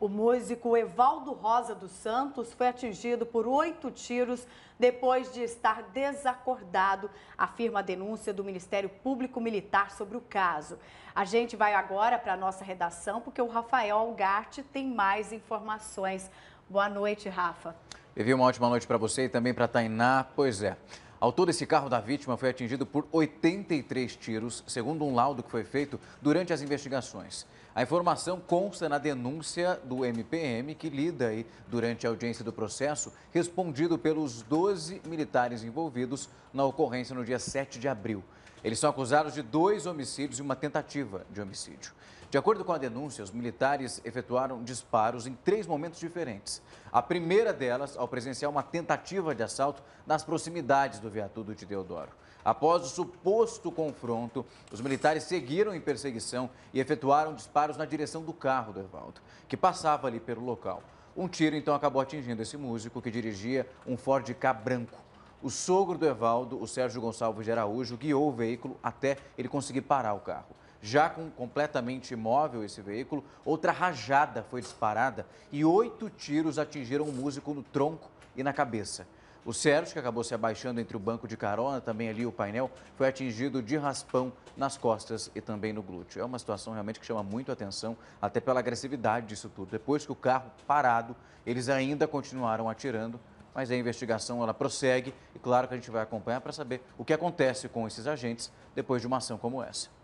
O músico Evaldo Rosa dos Santos foi atingido por oito tiros depois de estar desacordado, afirma a denúncia do Ministério Público Militar sobre o caso. A gente vai agora para a nossa redação porque o Rafael Algarte tem mais informações. Boa noite, Rafa. Vivi, uma ótima noite para você e também para a Tainá. Pois é. Ao todo, esse carro da vítima foi atingido por 83 tiros, segundo um laudo que foi feito durante as investigações. A informação consta na denúncia do MPM, que lida aí, durante a audiência do processo, respondido pelos 12 militares envolvidos na ocorrência no dia 7 de abril. Eles são acusados de dois homicídios e uma tentativa de homicídio. De acordo com a denúncia, os militares efetuaram disparos em três momentos diferentes. A primeira delas, ao presenciar uma tentativa de assalto nas proximidades do viaduto de Deodoro. Após o suposto confronto, os militares seguiram em perseguição e efetuaram disparos na direção do carro do Evaldo, que passava ali pelo local. Um tiro então acabou atingindo esse músico que dirigia um Ford K branco o sogro do Evaldo, o Sérgio Gonçalves de Araújo, guiou o veículo até ele conseguir parar o carro. Já com completamente imóvel esse veículo, outra rajada foi disparada e oito tiros atingiram o músico no tronco e na cabeça. O Sérgio, que acabou se abaixando entre o banco de carona, também ali o painel, foi atingido de raspão nas costas e também no glúteo. É uma situação realmente que chama muito atenção, até pela agressividade disso tudo. Depois que o carro parado, eles ainda continuaram atirando, mas a investigação ela prossegue e claro que a gente vai acompanhar para saber o que acontece com esses agentes depois de uma ação como essa.